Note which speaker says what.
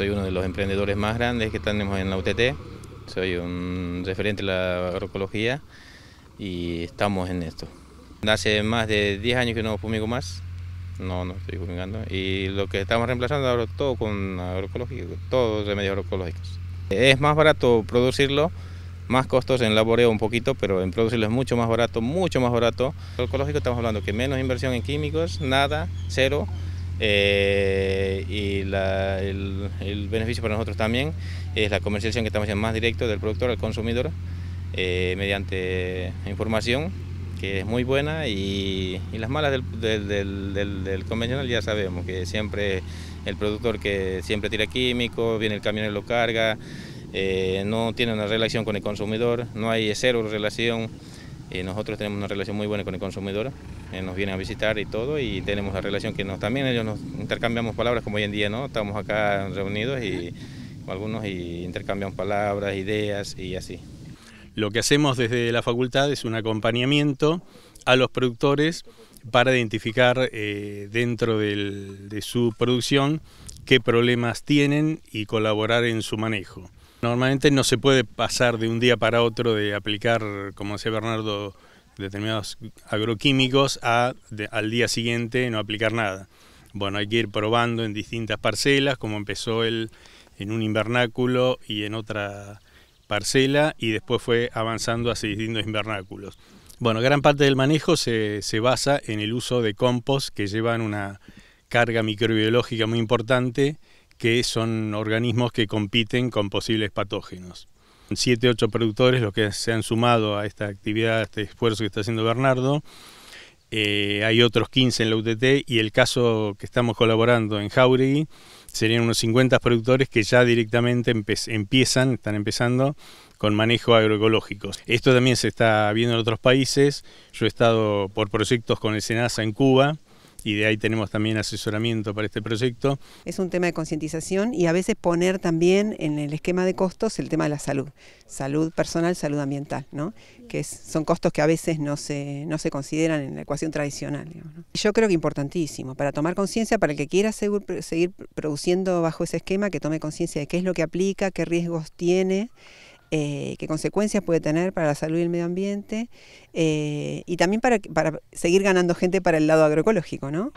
Speaker 1: soy uno de los emprendedores más grandes que tenemos en la UTT. Soy un referente de la agroecología y estamos en esto. Hace más de 10 años que no fumigo más. No, no estoy fumigando. Y lo que estamos reemplazando ahora todo con agroecológico, todos remedios agroecológicos. Es más barato producirlo, más costos en laboreo un poquito, pero en producirlo es mucho más barato, mucho más barato. Agroecológico estamos hablando que menos inversión en químicos, nada, cero. Eh, y el, beneficio para nosotros también es la comercialización que estamos haciendo más directo del productor al consumidor eh, mediante información que es muy buena y, las malas del, convencional ya sabemos que siempre el productor que siempre tira químico, viene el camión y lo carga, eh, no tiene una relación con el consumidor, no hay cero relación. Eh, nosotros tenemos una relación muy buena con el consumidor, eh, nos viene a visitar y todo, y tenemos la relación que nos también ellos nos intercambiamos palabras como hoy en día, ¿no? Estamos acá reunidos
Speaker 2: y con algunos y intercambiamos palabras, ideas y así. Lo que hacemos desde la facultad es un acompañamiento a los productores para identificar eh, dentro de su producción qué problemas tienen y colaborar en su manejo. Normalmente no se puede pasar de un día para otro de aplicar, como decía Bernardo, determinados agroquímicos a, al día siguiente no aplicar nada. Bueno, hay que ir probando en distintas parcelas, como empezó él en un invernáculo y en otra parcela, y después fue avanzando hacia distintos invernáculos. Bueno, gran parte del manejo se, se basa en el uso de compost que llevan una carga microbiológica muy importante, que son organismos que compiten con posibles patógenos. Siete, ocho productores los que se han sumado a esta actividad, a este esfuerzo que está haciendo Bernardo. Eh, hay otros 15 en la UTT y el caso que estamos colaborando en Jauregui serían unos 50 productores que ya directamente empiezan, están empezando con manejo agroecológico. Esto también se está viendo en otros países. Yo he estado por proyectos con el SENASA en Cuba, y de ahí tenemos también asesoramiento para este proyecto.
Speaker 3: Es un tema de concientización y a veces poner también en el esquema de costos el tema de la salud, salud personal, salud ambiental, ¿no? que son costos que a veces no se, no se consideran en la ecuación tradicional. Yo creo que importantísimo, para tomar conciencia, para el que quiera seguir produciendo bajo ese esquema, que tome conciencia de qué es lo que aplica, qué riesgos tiene. Eh, qué consecuencias puede tener para la salud y el medio ambiente, eh, y también para, para seguir ganando gente para el lado agroecológico, ¿no?